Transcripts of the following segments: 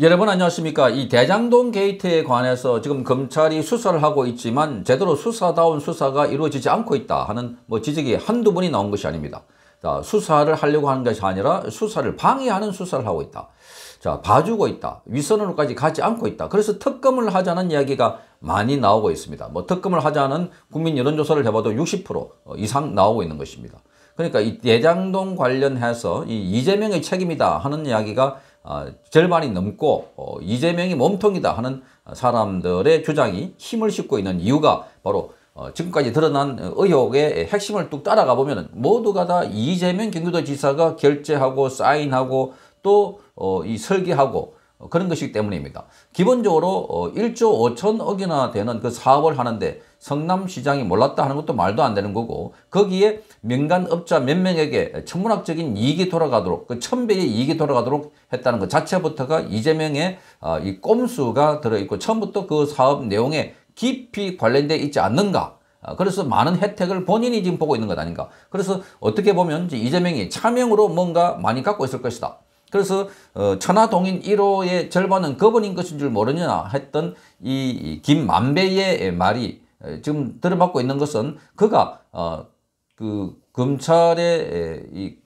여러분 안녕하십니까 이 대장동 게이트에 관해서 지금 검찰이 수사를 하고 있지만 제대로 수사다운 수사가 이루어지지 않고 있다 하는 뭐 지적이 한두 번이 나온 것이 아닙니다 자, 수사를 하려고 하는 것이 아니라 수사를 방해하는 수사를 하고 있다 자 봐주고 있다 윗선으로까지 가지 않고 있다 그래서 특검을 하자는 이야기가 많이 나오고 있습니다 뭐 특검을 하자는 국민 여론조사를 해봐도 60% 이상 나오고 있는 것입니다 그러니까 이 대장동 관련해서 이 이재명의 책임이다 하는 이야기가 절반이 아, 넘고 어, 이재명이 몸통이다 하는 사람들의 주장이 힘을 싣고 있는 이유가 바로 어, 지금까지 드러난 의혹의 핵심을 뚝 따라가 보면 모두가 다 이재명 경기도 지사가 결재하고 사인하고 또이 어, 설계하고 그런 것이기 때문입니다. 기본적으로 1조 5천억이나 되는 그 사업을 하는데 성남시장이 몰랐다 하는 것도 말도 안 되는 거고 거기에 민간업자 몇 명에게 천문학적인 이익이 돌아가도록 그 천배의 이익이 돌아가도록 했다는 것 자체부터가 이재명의 어, 이 꼼수가 들어있고 처음부터 그 사업 내용에 깊이 관련돼 있지 않는가 어, 그래서 많은 혜택을 본인이 지금 보고 있는 것 아닌가 그래서 어떻게 보면 이재명이 차명으로 뭔가 많이 갖고 있을 것이다 그래서 어, 천하동인 1호의 절반은 그분인 것인 줄 모르냐 했던 이 김만배의 말이 지금 들어받고 있는 것은 그가 어, 그 검찰의 이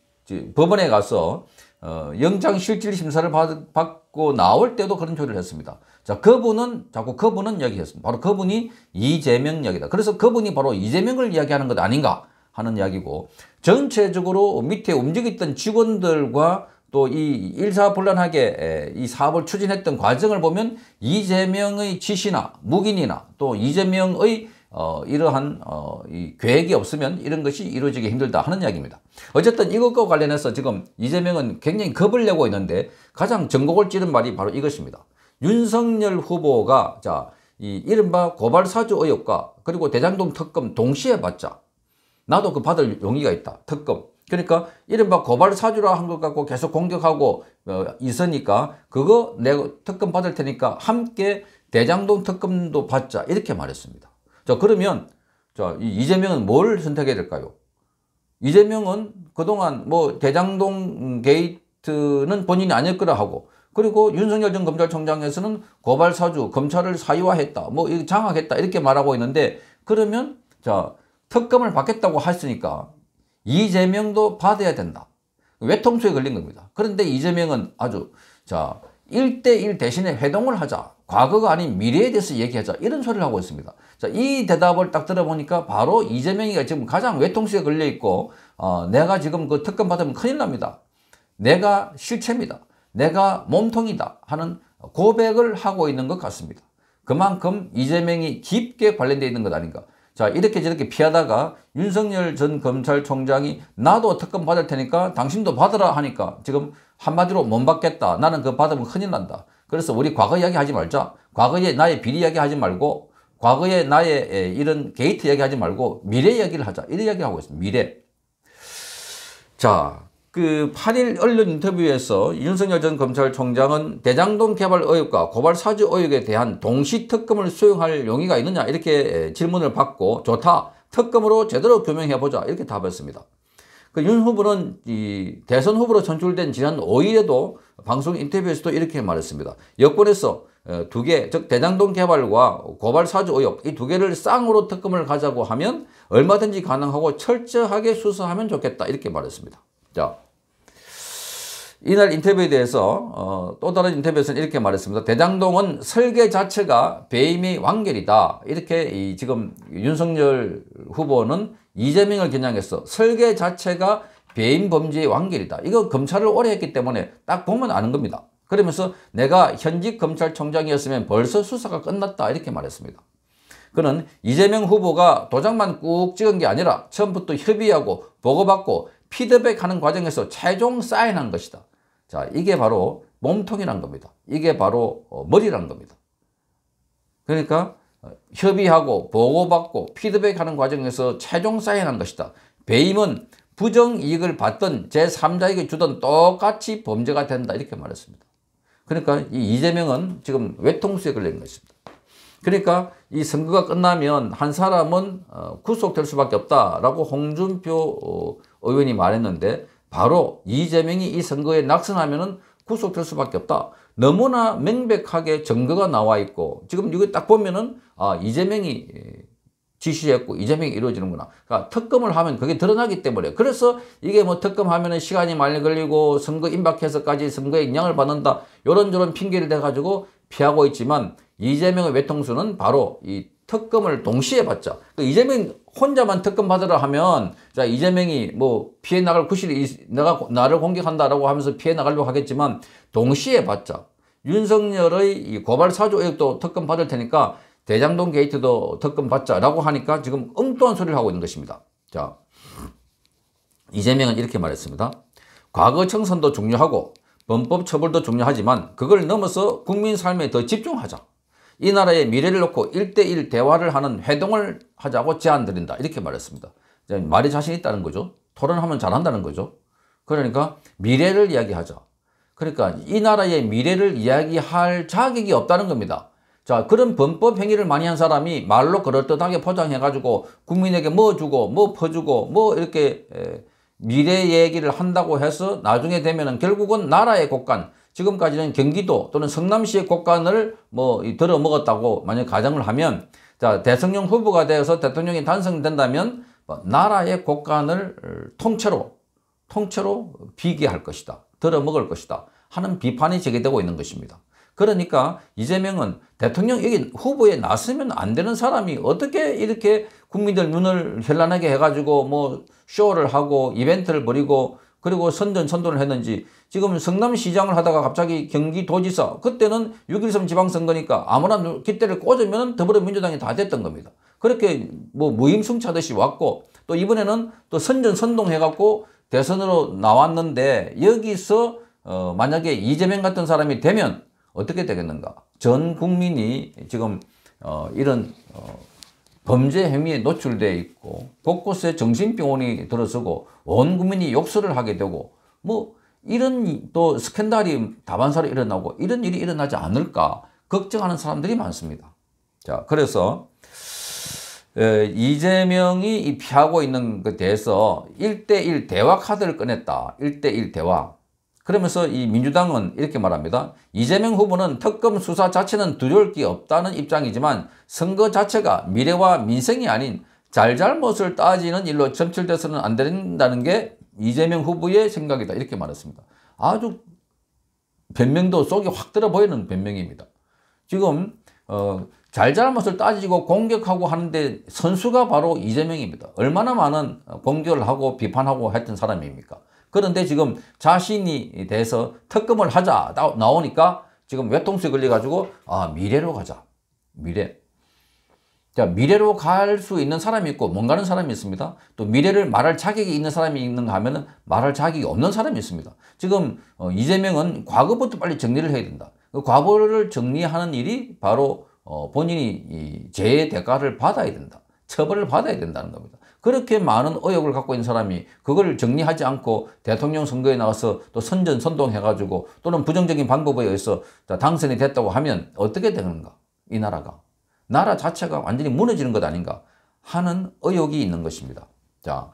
법원에 가서 어, 영장 실질 심사를 받, 받고 나올 때도 그런 조현를 했습니다. 자, 그분은 자꾸 그분은 이야기했습니다. 바로 그분이 이재명 이야기다. 그래서 그분이 바로 이재명을 이야기하는 것 아닌가 하는 이야기고 전체적으로 밑에 움직였던 직원들과 또이 일사불란하게 이 사업을 추진했던 과정을 보면 이재명의 지시나 묵인이나 또 이재명의 어, 이러한 어, 이 계획이 없으면 이런 것이 이루어지기 힘들다 하는 이야기입니다. 어쨌든 이것과 관련해서 지금 이재명은 굉장히 겁을 내고 있는데 가장 전곡을 찌른 말이 바로 이것입니다. 윤석열 후보가 자, 이 이른바 고발사주 의혹과 그리고 대장동 특검 동시에 받자 나도 그 받을 용의가 있다. 특검. 그러니까 이른바 고발 사주라 한것 갖고 계속 공격하고 어, 있으니까 그거 내 특검 받을 테니까 함께 대장동 특검도 받자 이렇게 말했습니다. 자 그러면 자 이재명은 뭘 선택해야 될까요? 이재명은 그동안 뭐 대장동 게이트는 본인이 아닐 거라 하고 그리고 윤석열 전 검찰총장에서는 고발 사주 검찰을 사유화했다 뭐 장악했다 이렇게 말하고 있는데 그러면 자 특검을 받겠다고 했으니까 이재명도 받아야 된다. 외통수에 걸린 겁니다. 그런데 이재명은 아주 자 1대1 대신에 회동을 하자. 과거가 아닌 미래에 대해서 얘기하자. 이런 소리를 하고 있습니다. 자, 이 대답을 딱 들어보니까 바로 이재명이가 지금 가장 외통수에 걸려있고 어, 내가 지금 그 특검 받으면 큰일 납니다. 내가 실체입니다. 내가 몸통이다 하는 고백을 하고 있는 것 같습니다. 그만큼 이재명이 깊게 관련되어 있는 것 아닌가. 자 이렇게 저렇게 피하다가 윤석열 전 검찰총장이 나도 특검 받을 테니까 당신도 받으라 하니까 지금 한마디로 못 받겠다. 나는 그 받으면 큰일 난다. 그래서 우리 과거 이야기 하지 말자. 과거에 나의 비리 이야기 하지 말고 과거에 나의 이런 게이트 이야기 하지 말고 미래 이야기를 하자. 이런 이야기를 하고 있습니다. 미래. 자그 8일 언론 인터뷰에서 윤석열 전 검찰총장은 대장동 개발 의혹과 고발 사주 의혹에 대한 동시 특검을 수용할 용의가 있느냐 이렇게 질문을 받고 좋다 특검으로 제대로 규명해보자 이렇게 답했습니다. 그 윤 후보는 이 대선 후보로 선출된 지난 5일에도 방송 인터뷰에서도 이렇게 말했습니다. 여권에서 어, 두 개, 즉 대장동 개발과 고발 사주 의혹 이 두 개를 쌍으로 특검을 가자고 하면 얼마든지 가능하고 철저하게 수사하면 좋겠다 이렇게 말했습니다. 자, 이날 인터뷰에 대해서 어, 또 다른 인터뷰에서는 이렇게 말했습니다. 대장동은 설계 자체가 배임의 완결이다. 이렇게 지금 윤석열 후보는 이재명을 겨냥해서 설계 자체가 배임 범죄의 완결이다. 이거 검찰을 오래 했기 때문에 딱 보면 아는 겁니다. 그러면서 내가 현직 검찰총장이었으면 벌써 수사가 끝났다 이렇게 말했습니다. 그는 이재명 후보가 도장만 꾹 찍은 게 아니라 처음부터 협의하고 보고받고 피드백하는 과정에서 최종 사인한 것이다. 자, 이게 바로 몸통이란 겁니다. 이게 바로 어, 머리란 겁니다. 그러니까 어, 협의하고 보고받고 피드백하는 과정에서 최종 사인한 것이다. 배임은 부정이익을 받던 제3자에게 주던 똑같이 범죄가 된다 이렇게 말했습니다. 그러니까 이 이재명은 지금 외통수에 걸린 것입니다. 그러니까 이 선거가 끝나면 한 사람은 어, 구속될 수밖에 없다라고 홍준표 의원이 말했는데 바로 이재명이 이 선거에 낙선하면 구속될 수밖에 없다. 너무나 명백하게 증거가 나와 있고 지금 이거 딱 보면은 아 이재명이 예, 지시했고 이재명이 이루어지는구나. 그러니까 특검을 하면 그게 드러나기 때문에 그래서 이게 뭐 특검하면 은 시간이 많이 걸리고 선거 임박해서까지 선거에 영향을 받는다. 요런저런 핑계를 대가지고 피하고 있지만 이재명의 외통수는 바로 이 특검을 동시에 받자. 그 그러니까 이재명 혼자만 특검 받으라 하면 자 이재명이 뭐 피해 나갈 구실이 내가 나를 공격한다라고 하면서 피해 나가려고 하겠지만 동시에 받자. 윤석열의 고발 사조 의혹도 특검 받을 테니까 대장동 게이트도 특검 받자라고 하니까 지금 엉뚱한 소리를 하고 있는 것입니다. 자 이재명은 이렇게 말했습니다. 과거 청산도 중요하고 범법 처벌도 중요하지만 그걸 넘어서 국민 삶에 더 집중하자. 이 나라의 미래를 놓고 일대일 대화를 하는 회동을 하자고 제안드린다. 이렇게 말했습니다. 말이 자신 있다는 거죠. 토론하면 잘한다는 거죠. 그러니까 미래를 이야기하자. 그러니까 이 나라의 미래를 이야기할 자격이 없다는 겁니다. 자 그런 범법 행위를 많이 한 사람이 말로 그럴듯하게 포장해가지고 국민에게 뭐 주고 뭐 퍼주고 뭐 이렇게 에, 미래 얘기를 한다고 해서 나중에 되면 은 결국은 나라의 곳간 지금까지는 경기도 또는 성남시의 곳간을 뭐 들어 먹었다고 만약 가정을 하면 자 대통령 후보가 되어서 대통령이 단성된다면 뭐 나라의 곳간을 통째로 통째로 비기할 것이다. 들어 먹을 것이다. 하는 비판이 제기되고 있는 것입니다. 그러니까 이재명은 대통령 여기 후보에 나서면 안 되는 사람이 어떻게 이렇게 국민들 눈을 현란하게 해가지고 뭐 쇼를 하고 이벤트를 벌이고 그리고 선전 선도를 했는지 지금 성남시장을 하다가 갑자기 경기도지사 그때는 6.13 지방선거니까 아무나 깃대를 꽂으면 더불어민주당이 다 됐던 겁니다. 그렇게 뭐 무임승차듯이 왔고 또 이번에는 또 선전 선동해갖고 대선으로 나왔는데 여기서 어 만약에 이재명 같은 사람이 되면 어떻게 되겠는가 전 국민이 지금 어 이런 어 범죄 행위에 노출되어 있고 곳곳에 정신병원이 들어서고 온 국민이 욕설을 하게 되고 뭐 이런 또 스캔들이 다반사로 일어나고 이런 일이 일어나지 않을까 걱정하는 사람들이 많습니다. 자 그래서 이재명이 피하고 있는 것에 대해서 1대1 대화 카드를 꺼냈다. 1대1 대화. 그러면서 이 민주당은 이렇게 말합니다. 이재명 후보는 특검 수사 자체는 두려울 게 없다는 입장이지만 선거 자체가 미래와 민생이 아닌 잘잘못을 따지는 일로 점철돼서는 안 된다는 게 이재명 후보의 생각이다. 이렇게 말했습니다. 아주 변명도 속이 확 들어 보이는 변명입니다. 지금 어, 잘잘못을 따지고 공격하고 하는데 선수가 바로 이재명입니다. 얼마나 많은 공격을 하고 비판하고 했던 사람입니까? 그런데 지금 자신이 돼서 특검을 하자 나오니까 지금 외통수에 걸려가지고 아 미래로 가자. 미래. 자 미래로 갈 수 있는 사람이 있고 뭔 가는 사람이 있습니다. 또 미래를 말할 자격이 있는 사람이 있는가 하면 은 말할 자격이 없는 사람이 있습니다. 지금 어, 이재명은 과거부터 빨리 정리를 해야 된다. 그 과거를 정리하는 일이 바로 어, 본인이 이 재해 대가를 받아야 된다. 처벌을 받아야 된다는 겁니다. 그렇게 많은 의혹을 갖고 있는 사람이 그걸 정리하지 않고 대통령 선거에 나와서또 선전 선동해가지고 또는 부정적인 방법에 의해서 당선이 됐다고 하면 어떻게 되는가 이 나라가 나라 자체가 완전히 무너지는 것 아닌가 하는 의혹이 있는 것입니다. 자.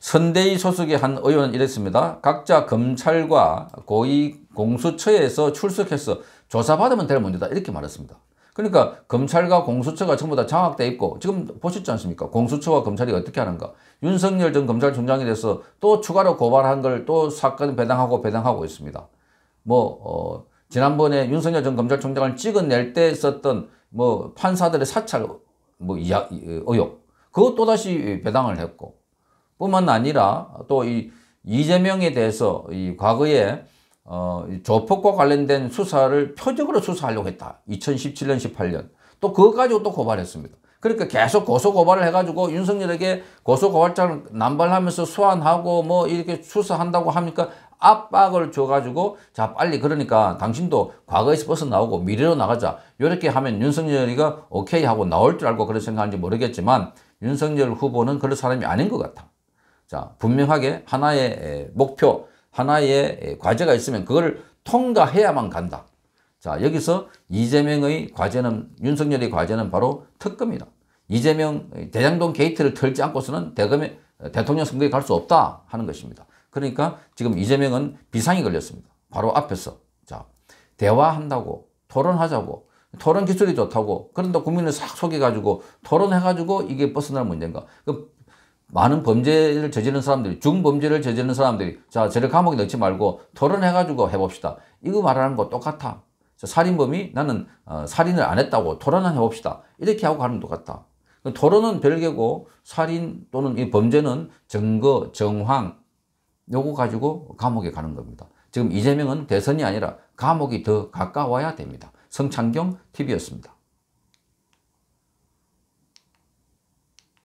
선대위 소속의 한 의원은 이랬습니다. 각자 검찰과 고위공수처에서 출석해서 조사받으면 될 문제다. 이렇게 말했습니다. 그러니까 검찰과 공수처가 전부 다 장악돼 있고 지금 보셨지 않습니까? 공수처와 검찰이 어떻게 하는가. 윤석열 전 검찰총장에 대해서 또 추가로 고발한 걸 또 사건 배당하고 배당하고 있습니다. 뭐 어, 지난번에 윤석열 전 검찰총장을 찍어낼 때 썼던 뭐 판사들의 사찰 뭐 이야, 의혹 그것 도다시 배당을 했고 뿐만 아니라 또 이 이재명에 대해서 이 과거에 어, 조폭과 관련된 수사를 표적으로 수사하려고 했다. 2017년, 18년. 또 그것 까지도또 고발했습니다. 그러니까 계속 고소고발을 해가지고 윤석열에게 고소고발장을 남발하면서 소환하고 뭐 이렇게 수사한다고 하니까 압박을 줘가지고 자 빨리 그러니까 당신도 과거에서 벗어나오고 미래로 나가자 이렇게 하면 윤석열이가 오케이 하고 나올 줄 알고 그런 생각하는지 모르겠지만 윤석열 후보는 그런 사람이 아닌 것 같아. 자 분명하게 하나의 목표 하나의 과제가 있으면 그걸 통과해야만 간다. 자 여기서 이재명의 과제는 윤석열의 과제는 바로 특검이다. 이재명 대장동 게이트를 털지 않고서는 대검에 대통령 선거에 갈 수 없다 하는 것입니다. 그러니까 지금 이재명은 비상이 걸렸습니다. 바로 앞에서 자 대화한다고 토론하자고 토론 기술이 좋다고 그런데 국민을 싹 속여가지고 토론해가지고 이게 벗어날 문제인가 그 많은 범죄를 저지른 사람들이 중범죄를 저지른 사람들이 자 저를 감옥에 넣지 말고 토론해가지고 해봅시다. 이거 말하는 거 똑같아. 살인범이 나는 어, 살인을 안 했다고 토론을 해봅시다. 이렇게 하고 가는 똑같다. 그 토론은 별개고 살인 또는 이 범죄는 증거, 정황 요거 가지고 감옥에 가는 겁니다. 지금 이재명은 대선이 아니라 감옥이 더 가까워야 됩니다. 성창경 TV였습니다.